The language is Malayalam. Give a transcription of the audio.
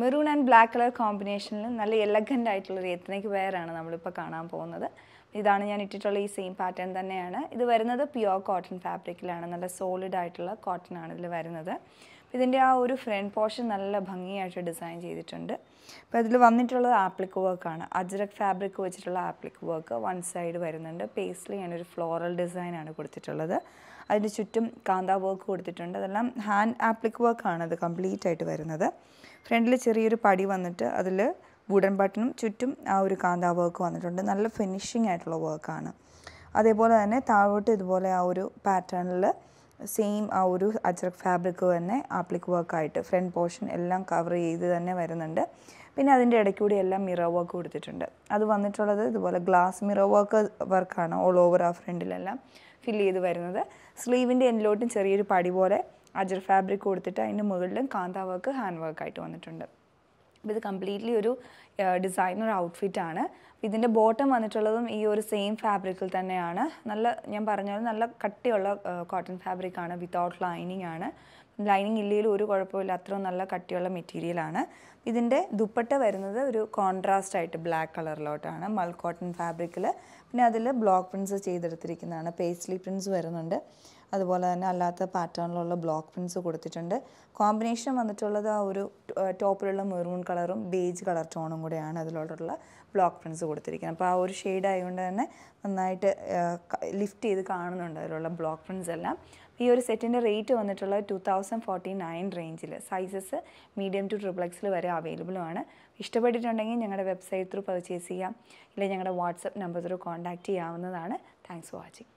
മെറൂൺ ആൻഡ് ബ്ലാക്ക് കളർ കോമ്പിനേഷനിൽ നല്ല എലഗൻ്റ് ആയിട്ടുള്ള എത്തനയ്ക്ക് എത്തനിക് വെയറാണ് നമ്മളിപ്പോൾ കാണാൻ പോകുന്നത് ഇതാണ് ഞാൻ ഇട്ടിട്ടുള്ള ഈ സെയിം പാറ്റേൺ തന്നെയാണ് ഇത് വരുന്നത് പ്യുവർ കോട്ടൺ ഫാബ്രിക്കിലാണ് നല്ല സോളിഡ് ആയിട്ടുള്ള കോട്ടൺ ആണ് ഇതിൽ വരുന്നത് ഇതിൻ്റെ ആ ഒരു ഫ്രണ്ട് പോർഷൻ നല്ല ഭംഗിയായിട്ട് ഡിസൈൻ ചെയ്തിട്ടുണ്ട് അപ്പോൾ ഇതിൽ വന്നിട്ടുള്ളത് ആപ്ലിക് വർക്കാണ് അജ്രക് ഫാബ്രിക് വെച്ചിട്ടുള്ള ആപ്ലിക് വർക്ക് വൺ സൈഡ് വരുന്നുണ്ട് പേസ്ലി ഒരു ഫ്ലോറൽ ഡിസൈനാണ് കൊടുത്തിട്ടുള്ളത് അതിന് ചുറ്റും കാന്ത വർക്ക് കൊടുത്തിട്ടുണ്ട് അതെല്ലാം ഹാൻഡ് ആപ്ലിക് വർക്കാണ് അത് കംപ്ലീറ്റ് ആയിട്ട് വരുന്നത് ഫ്രണ്ടിൽ ചെറിയൊരു പടി വന്നിട്ട് അതിൽ വുഡൻ ബട്ടണും ചുറ്റും ആ ഒരു കാന്ത വർക്ക് വന്നിട്ടുണ്ട് നല്ല ഫിനിഷിംഗ് ആയിട്ടുള്ള വർക്കാണ് അതേപോലെ തന്നെ താഴോട്ട് ഇതുപോലെ ആ ഒരു പാറ്റേണിൽ സെയിം ആ ഒരു അജ്രക് ഫാബ്രിക് തന്നെ ആപ്ലിക് വർക്കായിട്ട് ഫ്രണ്ട് പോർഷൻ എല്ലാം കവർ ചെയ്ത് തന്നെ വരുന്നുണ്ട് പിന്നെ അതിൻ്റെ ഇടയ്ക്കൂടി എല്ലാം മിറർ വർക്ക് കൊടുത്തിട്ടുണ്ട് അത് വന്നിട്ടുള്ളത് ഇതുപോലെ ഗ്ലാസ് മിറർ വർക്ക് വർക്കാണ് ഓൾ ഓവർ ആ ഫ്രണ്ടിലെല്ലാം ഫില്ല് ചെയ്ത് വരുന്നത് സ്ലീവിൻ്റെ എൻഡിലോട്ടും ചെറിയൊരു പടി പോലെ അജർ ഫാബ്രിക് കൊടുത്തിട്ട് അതിൻ്റെ മുകളിലും കാന്താ വർക്ക് ഹാൻഡ് വർക്കായിട്ട് വന്നിട്ടുണ്ട് ഇത് കംപ്ലീറ്റ്ലി ഒരു ഡിസൈനർ ഔട്ട്ഫിറ്റ് ആണ് ഇതിൻ്റെ ബോട്ടം വന്നിട്ടുള്ളതും ഈ ഒരു സെയിം ഫാബ്രിക്കിൽ തന്നെയാണ് നല്ല ഞാൻ പറഞ്ഞ നല്ല കട്ടിയുള്ള കോട്ടൺ ഫാബ്രിക് ആണ് വിത്തൗട്ട് ലൈനിങ് ആണ് ലൈനിങ് ഇല്ലെങ്കിലും ഒരു കുഴപ്പമില്ല അത്രയും നല്ല കട്ടിയുള്ള മെറ്റീരിയലാണ് ഇതിൻ്റെ ദുപ്പട്ട വരുന്നത് ഒരു കോൺട്രാസ്റ്റ് ആയിട്ട് ബ്ലാക്ക് കളറിലോട്ടാണ് മൾ കോട്ടൺ ഫാബ്രിക്കിൽ പിന്നെ അതിൽ ബ്ലോക്ക് പ്രിൻസ് ചെയ്തെടുത്തിരിക്കുന്നതാണ് പേസ്ലി പ്രിൻസ് വരുന്നുണ്ട് അതുപോലെ തന്നെ അല്ലാത്ത പാറ്റേണിലുള്ള ബ്ലോക്ക് പ്രിൻസ് കൊടുത്തിട്ടുണ്ട് കോമ്പിനേഷൻ വന്നിട്ടുള്ളത് ആ ഒരു ടോപ്പിലുള്ള മെറൂൺ കളറും ബേജ് കളർ ടോണും കൂടെയാണ് അതിലോട്ടുള്ള ബ്ലോക്ക് പ്രിൻസ് കൊടുത്തിരിക്കുന്നത് അപ്പോൾ ആ ഒരു ഷെയ്ഡ് ആയതുകൊണ്ട് തന്നെ നന്നായിട്ട് ലിഫ്റ്റ് ചെയ്ത് കാണുന്നുണ്ട് അതിലുള്ള ബ്ലോക്ക് പ്രിൻസ് എല്ലാം ഈ ഒരു സെറ്റിൻ്റെ റേറ്റ് വന്നിട്ടുള്ളത് ടു തൗസൻഡ് ഫോർട്ടി നയൻ റേഞ്ചിൽ sizes medium to triple XL വരെ അവൈലബിളുമാണ് ഇഷ്ടപ്പെട്ടിട്ടുണ്ടെങ്കിൽ ഞങ്ങളുടെ വെബ്സൈറ്റ് ത്രൂ പർച്ചേസ് ചെയ്യാം ഇല്ലെങ്കിൽ ഞങ്ങളുടെ വാട്സപ്പ് നമ്പർ ത്രൂ കോൺടാക്റ്റ് ചെയ്യാവുന്നതാണ് താങ്ക്സ് ഫോർ വാച്ചിങ്